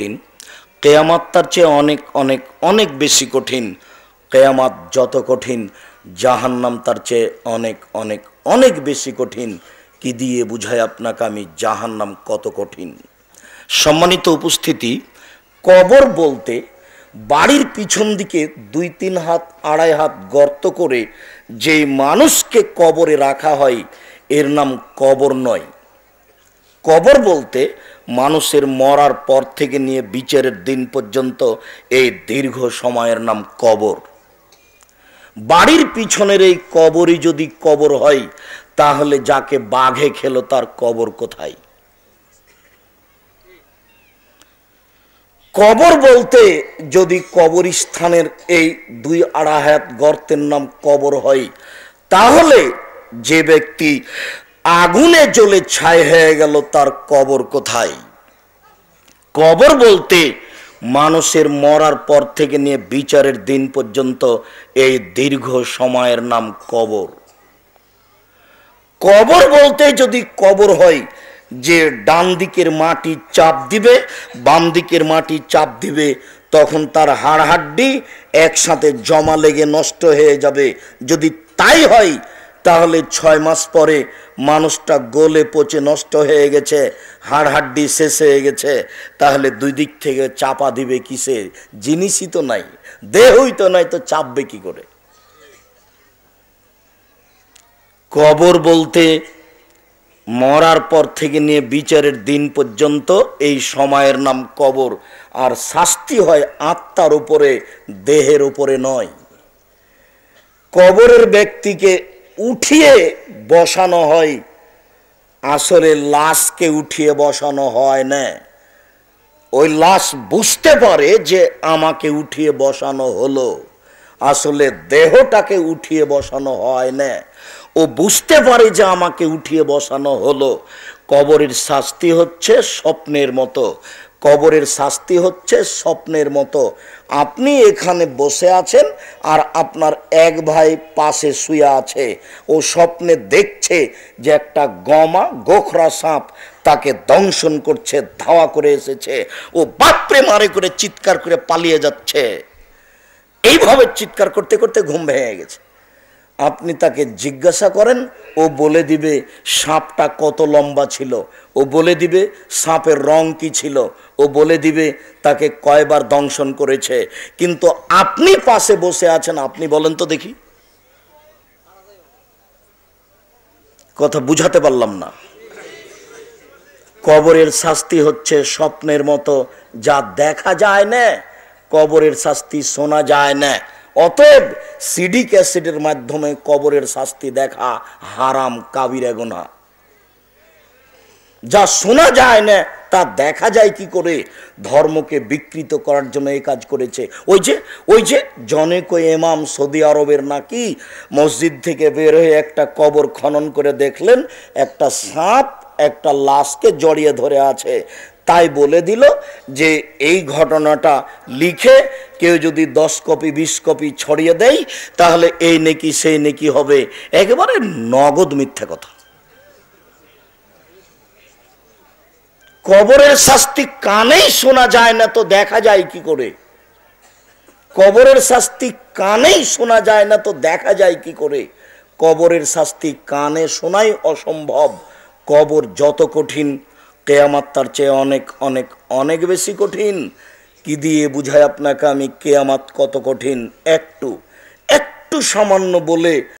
কঠিন কেয়ামাত তার চেয়ে অনেক অনেক অনেক বেশি কঠিন কেয়ামাত যত কঠিন জাহান্নাম তার চেয়ে অনেক অনেক অনেক বেশি কঠিন কি দিয়ে বুঝায় আপনাকে আমি জাহান্নাম কত কঠিন সম্মানিত উপস্থিতি কবর বলতে বাড়ির পিছন দিকে দুই তিন হাত আড়াই হাত গর্ত করে যে মানুষকে কবরে রাখা হয় এর নাম কবর নয় কবর বলতে মানুষের মরার পর থেকে নিয়ে বিচারের দিন পর্যন্ত এই দীর্ঘ সময়ের নাম কবর বাড়ির পিছনের এই কবরই যদি কবর হয় তাহলে যাকে বাঘে খেল তার কবর কোথায় কবর বলতে যদি স্থানের এই দুই আড়াহাত গর্তের নাম কবর হয় তাহলে যে ব্যক্তি আগুনে জ্বলে ছাই হয়ে গেল তার কবর কোথায় কবর বলতে মানুষের মরার পর থেকে নিয়ে বিচারের দিন পর্যন্ত এই দীর্ঘ সময়ের নাম কবর কবর বলতে যদি কবর হয় যে ডান দিকের মাটি চাপ দিবে বাম দিকের মাটি চাপ দিবে তখন তার হাড় হাড্ডি একসাথে জমা লেগে নষ্ট হয়ে যাবে যদি তাই হয় তাহলে ছয় মাস পরে মানুষটা গোলে পচে নষ্ট হয়ে গেছে হাড় হাড্ডি শেষ হয়ে গেছে তাহলে দুই দিক থেকে চাপা দিবে কিসে জিনিসই তো নাই দেহই তো নাই তো চাপবে কি করে কবর বলতে মরার পর থেকে নিয়ে বিচারের দিন পর্যন্ত এই সময়ের নাম কবর আর শাস্তি হয় আত্মার উপরে দেহের উপরে নয় কবরের ব্যক্তিকে উঠিয়ে বসানো হয় আসলে লাশকে উঠিয়ে বসানো হয় না ওই লাশ বুঝতে পারে যে আমাকে উঠিয়ে বসানো হলো আসলে দেহটাকে উঠিয়ে বসানো হয় না ও বুঝতে পারে যে আমাকে উঠিয়ে বসানো হলো কবরের শাস্তি হচ্ছে স্বপ্নের মতো কবরের শাস্তি হচ্ছে স্বপ্নের মতো আপনি এখানে বসে আছেন আর আপনার এক ভাই পাশে শুয়ে আছে ও স্বপ্নে দেখছে যে একটা গমা গোখরা সাপ তাকে দংশন করছে ধাওয়া করে এসেছে ও বাপরে মারে করে চিৎকার করে পালিয়ে যাচ্ছে এইভাবে চিৎকার করতে করতে ঘুম ভেঙে গেছে আপনি তাকে জিজ্ঞাসা করেন ও বলে দিবে সাপটা কত লম্বা ছিল ও বলে দিবে সাপের রং কি ছিল ও বলে দিবে তাকে কয়বার দংশন করেছে কিন্তু আপনি পাশে বসে আছেন আপনি বলেন তো দেখি কথা বুঝাতে পারলাম না কবরের শাস্তি হচ্ছে স্বপ্নের মতো যা দেখা যায় না কবরের শাস্তি শোনা যায় না অতএব সিডিক অ্যাসিডের মাধ্যমে কবরের শাস্তি দেখা হারাম কাবিরে গোনা যা শোনা যায় না তা দেখা যায় কি করে ধর্মকে বিকৃত করার জন্য এই কাজ করেছে ওই যে ওই যে জনেক এমাম সৌদি আরবের নাকি মসজিদ থেকে বের হয়ে একটা কবর খনন করে দেখলেন একটা সাপ একটা লাশকে জড়িয়ে ধরে আছে তাই বলে দিল যে এই ঘটনাটা লিখে কেউ যদি দশ কপি বিশ কপি ছড়িয়ে দেয় তাহলে এই নেকি সেই নেকি হবে একেবারে নগদ মিথ্যা কথা কবরের শাস্তি কানেই শোনা যায় না তো দেখা যায় কি করে কবরের শাস্তি কানেই শোনা যায় না তো দেখা যায় কি করে কবরের শাস্তি কানে শোনাই অসম্ভব কবর যত কঠিন কেয়ামাত তার চেয়ে অনেক অনেক অনেক বেশি কঠিন কি দিয়ে বুঝাই আপনাকে আমি কেয়ামাত কত কঠিন একটু একটু সামান্য বলে